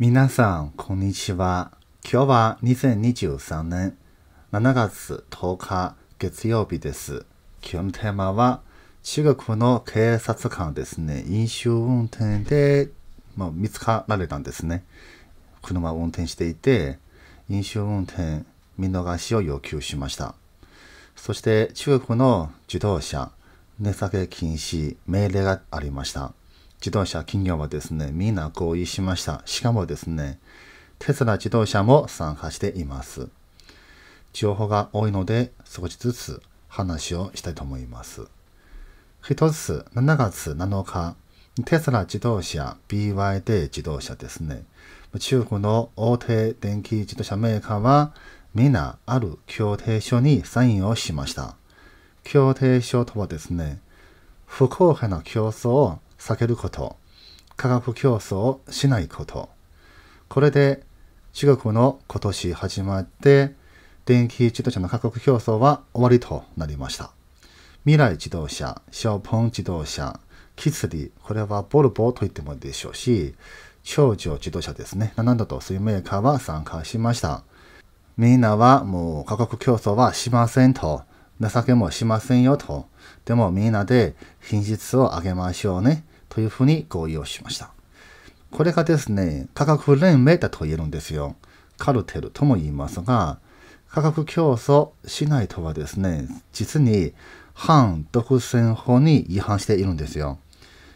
皆さん、こんにちは。今日は2023年7月10日月曜日です。今日のテーマは、中国の警察官ですね、飲酒運転で、まあ、見つかられたんですね。車を運転していて、飲酒運転見逃しを要求しました。そして中国の自動車、値下げ禁止命令がありました。自動車企業はですね、みんな合意しました。しかもですね、テスラ自動車も参加しています。情報が多いので、少しずつ話をしたいと思います。一つ、7月7日、テスラ自動車、BYD 自動車ですね。中国の大手電気自動車メーカーは、皆ある協定書にサインをしました。協定書とはですね、不公平な競争を避けること、価格競争をしないこと。これで中国の今年始まって、電気自動車の価格競争は終わりとなりました。未来自動車、シャオポン自動車、キツリ、これはボルボと言ってもいいでしょうし、長女自動車ですね、7度とそういうメーカーは参加しました。みんなはもう価格競争はしませんと、情けもしませんよと、でもみんなで品質を上げましょうね。というふうに合意をしました。これがですね、価格連盟だと言えるんですよ。カルテルとも言いますが、価格競争しないとはですね、実に反独占法に違反しているんですよ。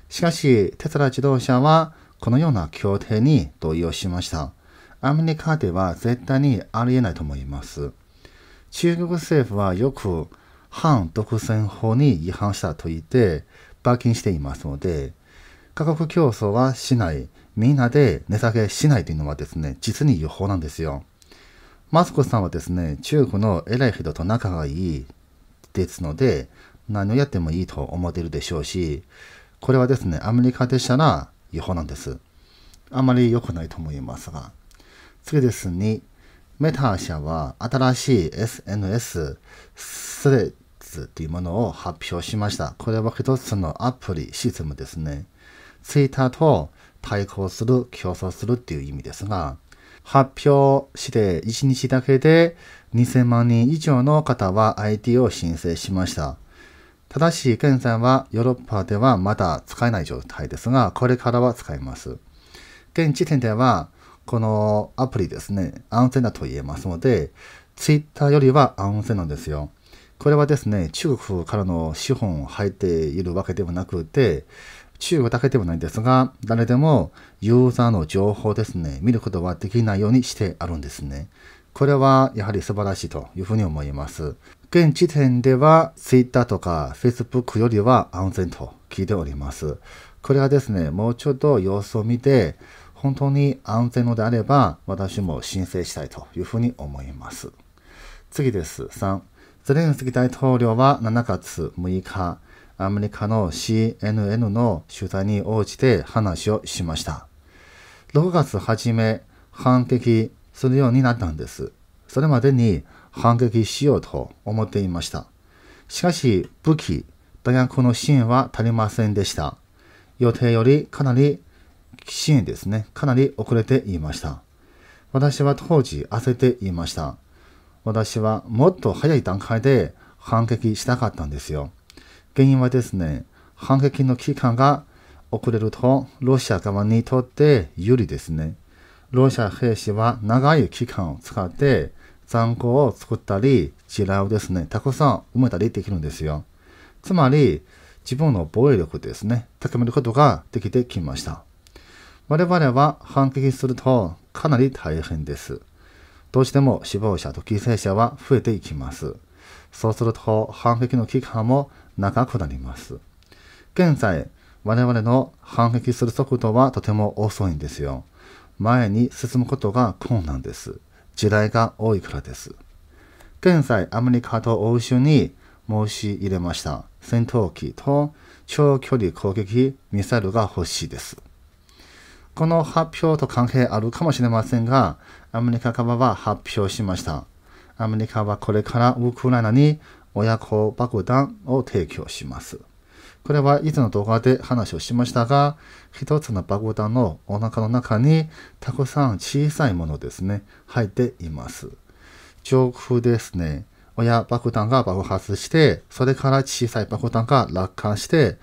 しかし、テスラ自動車はこのような協定に同意をしました。アメリカでは絶対にありえないと思います。中国政府はよく反独占法に違反したと言って罰金していますので、価格競争はしない。みんなで値下げしないというのはですね、実に違法なんですよ。マスクさんはですね、中国の偉い人と仲がいいですので、何をやってもいいと思っているでしょうし、これはですね、アメリカでしたら違法なんです。あまり良くないと思いますが。次ですね、メタ社は新しい SNS スレッズというものを発表しました。これは一つのアプリ、システムですね。ツイッターと対抗する、競争するっていう意味ですが、発表して1日だけで2000万人以上の方は IT を申請しました。ただし、現在はヨーロッパではまだ使えない状態ですが、これからは使えます。現時点では、このアプリですね、安全だと言えますので、Twitter よりは安全なんですよ。これはですね、中国からの資本を入っているわけではなくて、中国だけではないですが、誰でもユーザーの情報ですね、見ることはできないようにしてあるんですね。これはやはり素晴らしいというふうに思います。現時点では Twitter とか Facebook よりは安全と聞いております。これはですね、もうちょっと様子を見て、本当に安全のであれば、私も申請したいというふうに思います。次です。3。ゼレンスキー大統領は7月6日、アメリカの CNN の取材に応じて話をしました。6月初め、反撃するようになったんです。それまでに反撃しようと思っていました。しかし、武器、弾薬の支援は足りませんでした。予定よりかなり支援ですね、かなり遅れていました。私は当時焦っていました。私はもっと早い段階で反撃したかったんですよ。原因はですね、反撃の期間が遅れると、ロシア側にとって有利ですね。ロシア兵士は長い期間を使って残酷を作ったり、地雷をですね、たくさん埋めたりできるんですよ。つまり、自分の防衛力ですね、高めることができてきました。我々は反撃するとかなり大変です。どうしても死亡者と犠牲者は増えていきます。そうすると反撃の期間も長くなります。現在、我々の反撃する速度はとても遅いんですよ。前に進むことが困難です。時代が多いからです。現在、アメリカと欧州に申し入れました戦闘機と長距離攻撃ミサイルが欲しいです。この発表と関係あるかもしれませんが、アメリカ側は発表しました。アメリカはこれからウクライナに親子爆弾を提供します。これは以前の動画で話をしましたが、一つの爆弾のお腹の中にたくさん小さいものですね、入っています。上空ですね、親爆弾が爆発して、それから小さい爆弾が落下して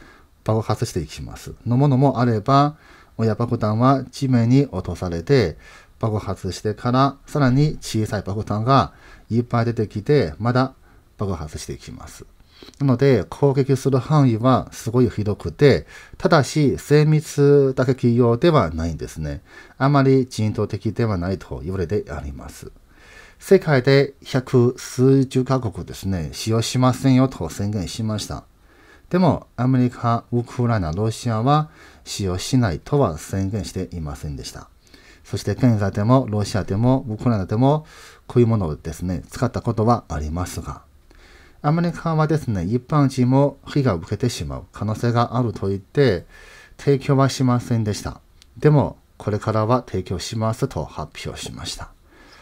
爆発していきます。のものもあれば、親爆弾は地面に落とされて、爆発してからさらに小さい爆弾がいっぱい出てきて、まだ爆発していきます。なので、攻撃する範囲はすごい広くて、ただし、精密だけ企業ではないんですね。あまり人道的ではないと言われてあります。世界で百数十カ国ですね、使用しませんよと宣言しました。でも、アメリカ、ウクライナ、ロシアは使用しないとは宣言していませんでした。そして現在でもロシアでもウクライナでもこういのをですね、使ったことはありますが、アメリカはですね、一般人も被害を受けてしまう可能性があると言って、提供はしませんでした。でも、これからは提供しますと発表しました。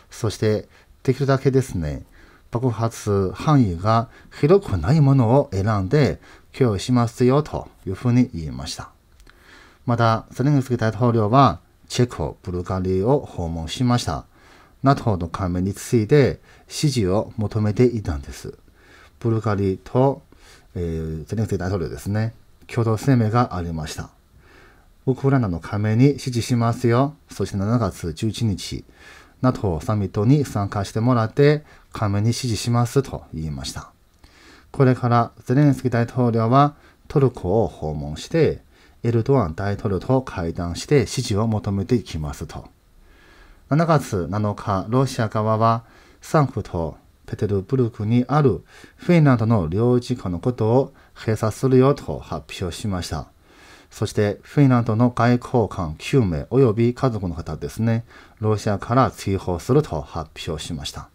そして、できるだけですね、爆発範囲が広くないものを選んで供与しますよというふうに言いました。また、ゼレンスキー大統領はチェコ、ブルガリーを訪問しました。NATO の加盟について支持を求めていたんです。ブルガリと、えー、ゼレンスキー大統領ですね、共同声明がありました。ウクライナの加盟に支持しますよ。そして7月11日、NATO サミットに参加してもらって、加盟に支持しますと言いました。これからゼレンスキー大統領はトルコを訪問して、エルドアン大統領と会談して支持を求めていきますと。7月7日、ロシア側は、サンクトペテルブルクにあるフィンランドの領事館のことを閉鎖するよと発表しました。そしてフィンランドの外交官9名及び家族の方ですね、ロシアから追放すると発表しました。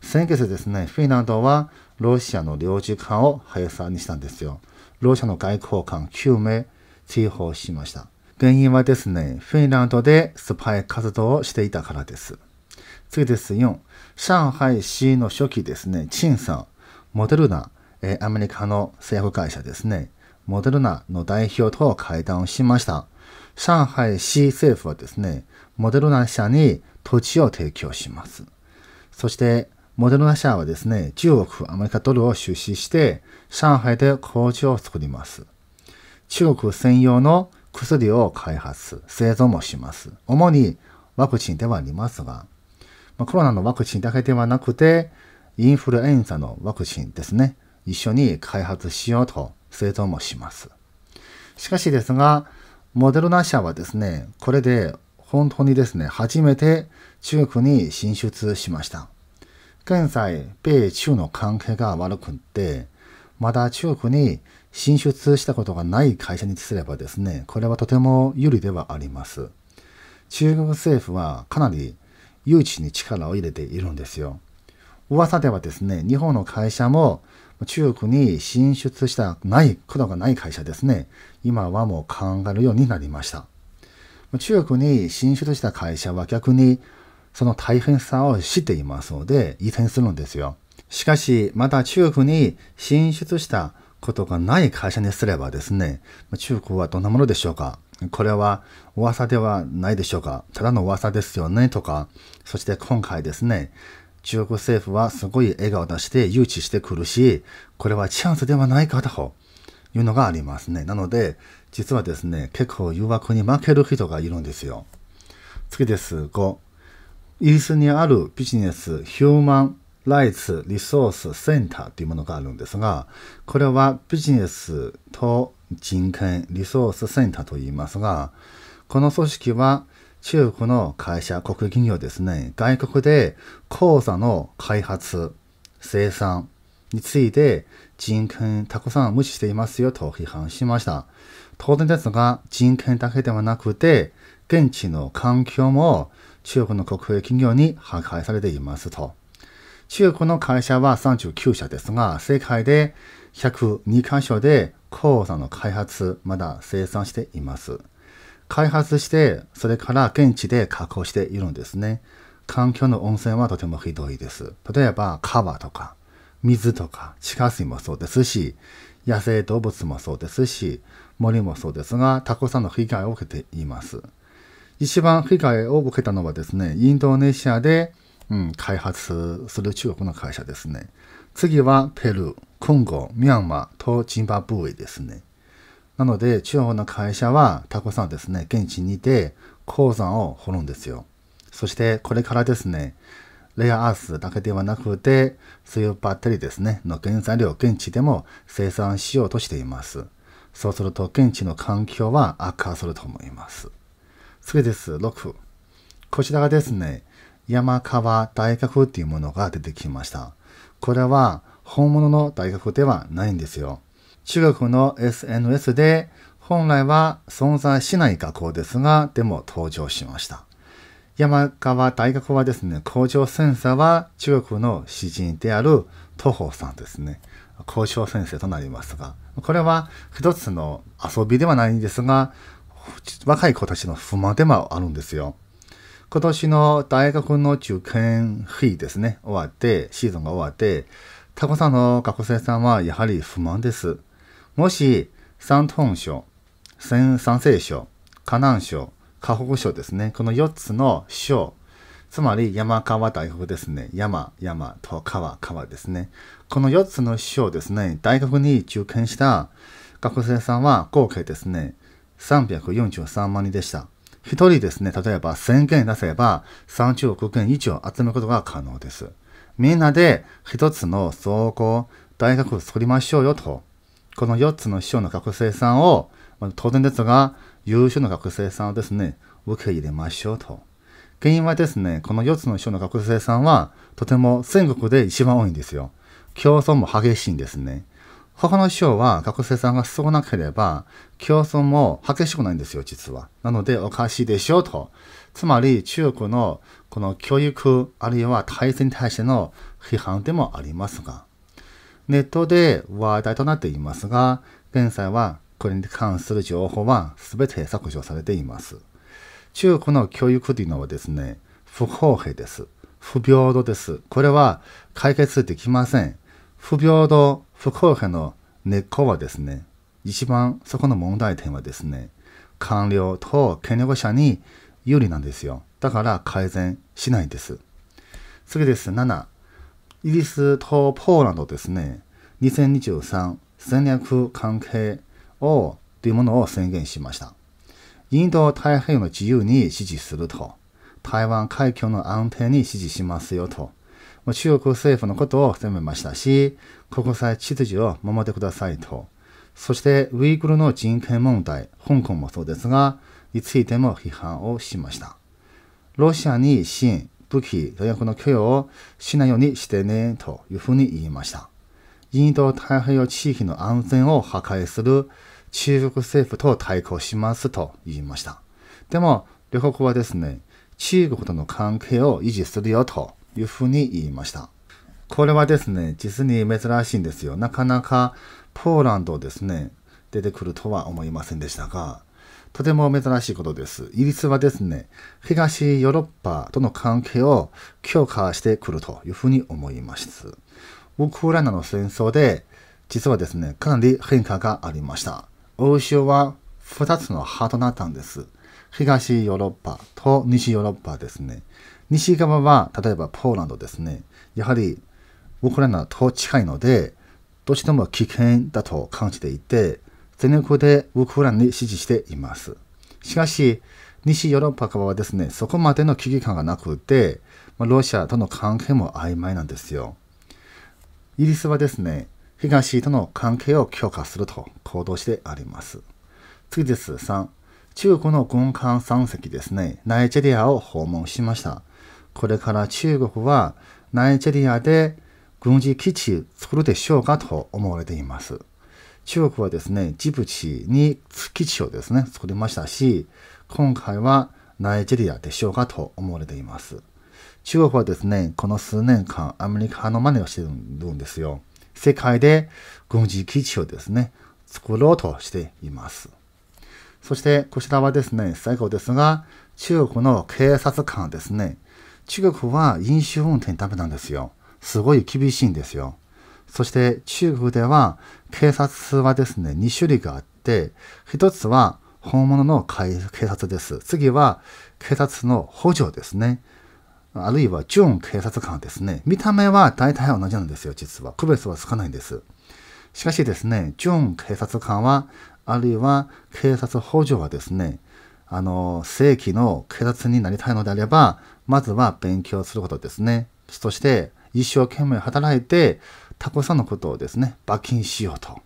先月ですね、フィンランドはロシアの領事館を閉鎖にしたんですよ。ロシアの外交官9名追放しました。原因はですね、フィンランドでスパイ活動をしていたからです。次です。4、上海市の初期ですね、陳さん、モデルナ、えー、アメリカの政府会社ですね、モデルナの代表と会談をしました。上海市政府はですね、モデルナ社に土地を提供します。そして、モデルナ社はですね、10億アメリカドルを出資して、上海で工場を作ります。中国専用の薬を開発、製造もします。主にワクチンではありますが、まあ、コロナのワクチンだけではなくて、インフルエンザのワクチンですね、一緒に開発しようと製造もします。しかしですが、モデルナ社はですね、これで本当にですね、初めて中国に進出しました。現在、米中の関係が悪くって、まだ中国に進出したことがない会社にすればですね、これはとても有利ではあります。中国政府はかなり誘致に力を入れているんですよ。噂ではですね、日本の会社も中国に進出したない、ことがない会社ですね、今はもう考えるようになりました。中国に進出した会社は逆にその大変さを知っていますので移転するんですよ。しかし、また中国に進出したことがない会社にすればですね、中国はどんなものでしょうかこれは噂ではないでしょうかただの噂ですよねとか、そして今回ですね、中国政府はすごい笑顔を出して誘致してくるし、これはチャンスではないかというのがありますね。なので、実はですね、結構誘惑に負ける人がいるんですよ。次です。5。イギリスにあるビジネス、ヒューマン・ライツ・リソース・センターというものがあるんですが、これはビジネスと人権、リソースセンターと言いますが、この組織は中国の会社、国企業ですね、外国で鉱山の開発、生産について人権たくさん無視していますよと批判しました。当然ですが、人権だけではなくて、現地の環境も中国の国営企業に破壊されていますと。中国の会社は39社ですが、世界で102箇所で鉱山の開発、まだ生産しています。開発して、それから現地で加工しているんですね。環境の温泉はとてもひどいです。例えば川とか、水とか、地下水もそうですし、野生動物もそうですし、森もそうですが、たくさんの被害を受けています。一番被害を受けたのはですね、インドネシアで、うん、開発する中国の会社ですね。次はペルー。コンゴ、ミャンマーとジンバブエですね。なので、中国の会社はたコさんですね、現地にて鉱山を掘るんですよ。そしてこれからですね、レアアースだけではなくて、水曜バッテリーですね、の原材料を現地でも生産しようとしています。そうすると現地の環境は悪化すると思います。次です。6。こちらがですね、山川大学っていうものが出てきました。これは本物の大学ではないんですよ。中学の SNS で本来は存在しない学校ですが、でも登場しました。山川大学はですね、校長先生は中学の詩人である徒歩さんですね。校長先生となりますが、これは一つの遊びではないんですが、若い子たちの不満でもあるんですよ。今年の大学の受験日ですね、終わって、シーズンが終わって、タコさんの学生さんはやはり不満です。もし、山東省、山西省、河南省、河北省ですね。この4つの省、つまり山川大学ですね。山、山と川、川ですね。この4つの省ですね。大学に受験した学生さんは合計ですね、343万人でした。一人ですね、例えば1000件出せば30億件以上集めることが可能です。みんなで一つの総合大学を作りましょうよと。この4つの師匠の学生さんを、当然ですが、優秀な学生さんをですね、受け入れましょうと。原因はですね、この4つの師匠の学生さんは、とても全国で一番多いんですよ。競争も激しいんですね。他の師匠は学生さんが少なければ、競争も激しくないんですよ、実は。なので、おかしいでしょ、う、と。つまり、中国のこの教育、あるいは体制に対しての批判でもありますが、ネットで話題となっていますが、現在はこれに関する情報は全て削除されています。中国の教育というのはですね、不公平です。不平等です。これは解決できません。不平等福岡の根っこはですね、一番そこの問題点はですね、官僚と権力者に有利なんですよ。だから改善しないんです。次です。7。イギリスとポーランドですね、2023戦略関係をというものを宣言しました。インド太平洋の自由に支持すると、台湾海峡の安定に支持しますよと、中国政府のことを責めましたし、国際秩序を守ってくださいと。そして、ウイグルの人権問題、香港もそうですが、についても批判をしました。ロシアに新武器、弾薬の供与をしないようにしてね、というふうに言いました。インド太平洋地域の安全を破壊する中国政府と対抗しますと言いました。でも、両国はですね、中国との関係を維持するよというふうに言いました。これはですね、実に珍しいんですよ。なかなかポーランドですね、出てくるとは思いませんでしたが、とても珍しいことです。イギリスはですね、東ヨーロッパとの関係を強化してくるというふうに思います。ウクライナの戦争で、実はですね、かなり変化がありました。欧州は2つの派となったんです。東ヨーロッパと西ヨーロッパですね。西側は、例えばポーランドですね。やはりウクライナと近いので、どうしても危険だと感じていて、全力でウクライナに支持しています。しかし、西ヨーロッパ側はですね、そこまでの危機感がなくて、まあ、ロシアとの関係も曖昧なんですよ。イギリスはですね、東との関係を強化すると行動してあります。次です。3、中国の軍艦3隻ですね、ナイジェリアを訪問しました。これから中国はナイジェリアで軍事基地作るでしょうかと思われています。中国はですね、ジブチに基地をですね、作りましたし、今回はナイジェリアでしょうかと思われています。中国はですね、この数年間アメリカの真似をしてるんですよ。世界で軍事基地をですね、作ろうとしています。そしてこちらはですね、最後ですが、中国の警察官ですね。中国は飲酒運転ダメなんですよ。すごい厳しいんですよ。そして中国では警察はですね、2種類があって、一つは本物の警察です。次は警察の補助ですね。あるいは準警察官ですね。見た目は大体同じなんですよ、実は。区別はつかないんです。しかしですね、準警察官は、あるいは警察補助はですね、あの、正規の警察になりたいのであれば、まずは勉強することですね。そして、一生懸命働いて、たくさんのことをですね、罰金しようと。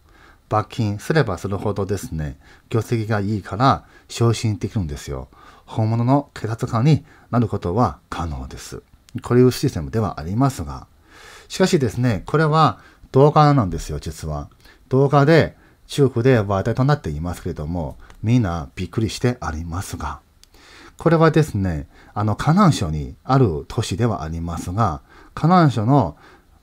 罰金すればするほどですね、業績がいいから昇進できるんですよ。本物の警察官になることは可能です。こういうシステムではありますが。しかしですね、これは動画なんですよ、実は。動画で中国で話題となっていますけれども、みんなびっくりしてありますが。これはですね、あの、河南省にある都市ではありますが、南省の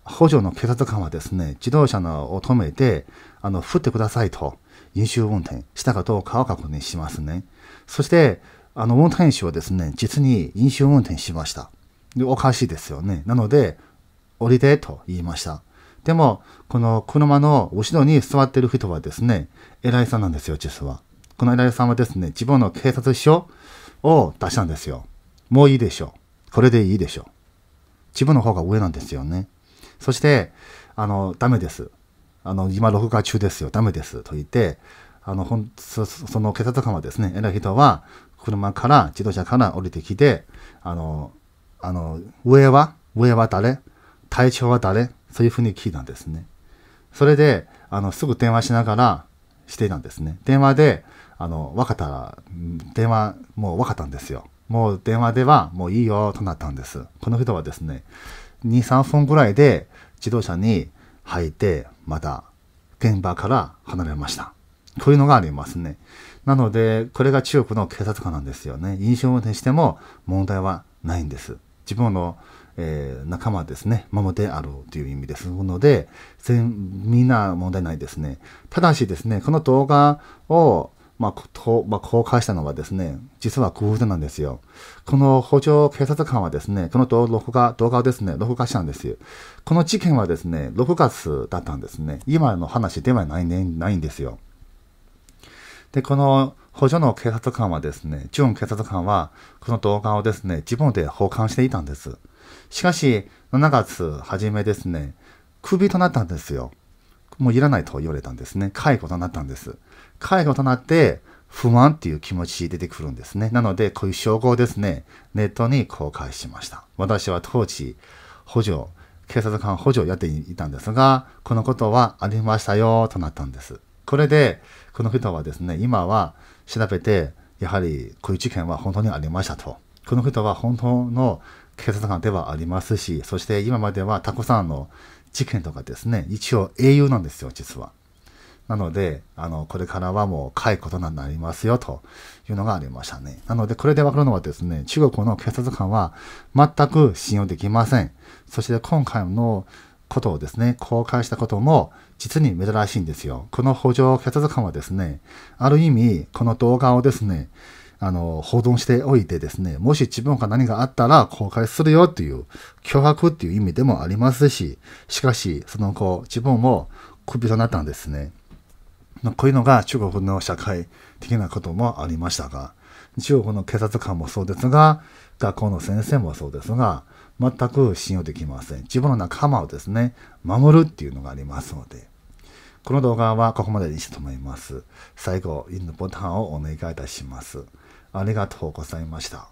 補助の警察官はですね、自動車のを止めて、あの、振ってくださいと、飲酒運転したかどうかを確認しますね。そして、あの、運転手はですね、実に飲酒運転しました。で、おかしいですよね。なので、降りてと言いました。でも、この車の後ろに座ってる人はですね、偉いさんなんですよ、実は。この偉いさんはですね、自分の警察署を出したんですよ。もういいでしょう。これでいいでしょう。自分の方が上なんですよね。そして、あの、ダメです。あの、今録画中ですよ。ダメです。と言って、あの、ほん、その警察官はですね、偉い人は、車から、自動車から降りてきて、あの、あの、上は上は誰体調は誰そういうふうに聞いたんですね。それで、あの、すぐ電話しながらしていたんですね。電話で、あの、かったら、電話、もう分かったんですよ。もう電話ではもういいよとなったんです。この人はですね、2、3分ぐらいで自動車に入って、また現場から離れました。こういうのがありますね。なので、これが中国の警察官なんですよね。飲酒運転しても問題はないんです。自分の、えー、仲間ですね。守ってあるという意味ですので、全、みんな問題ないですね。ただしですね、この動画をまあ、と、まあ、公開したのはですね、実は偶然なんですよ。この補助警察官はですね、この動画、動画をですね、録画したんですよ。この事件はですね、6月だったんですね。今の話ではない,、ね、ないんですよ。で、この補助の警察官はですね、準警察官は、この動画をですね、自分で保管していたんです。しかし、7月初めですね、クビとなったんですよ。もういらないと言われたんですね。解雇となったんです。介護となって不満っていう気持ち出てくるんですね。なので、こういう証拠をですね、ネットに公開しました。私は当時、補助、警察官補助をやっていたんですが、このことはありましたよとなったんです。これで、この人はですね、今は調べて、やはりこういう事件は本当にありましたと。この人は本当の警察官ではありますし、そして今まではたくさんの事件とかですね、一応英雄なんですよ、実は。なので、あの、これからはもう解雇となりますよというのがありましたね。なので、これでわかるのはですね、中国の警察官は全く信用できません。そして今回のことをですね、公開したことも実に珍しいんですよ。この補助警察官はですね、ある意味、この動画をですね、あの、保存しておいてですね、もし自分が何があったら公開するよっていう、脅迫っていう意味でもありますし、しかし、その後、自分もクビとなったんですね。こういうのが中国の社会的なこともありましたが、中国の警察官もそうですが、学校の先生もそうですが、全く信用できません。自分の仲間をですね、守るっていうのがありますので、この動画はここまでにしたと思います。最後、インねボタンをお願いいたします。ありがとうございました。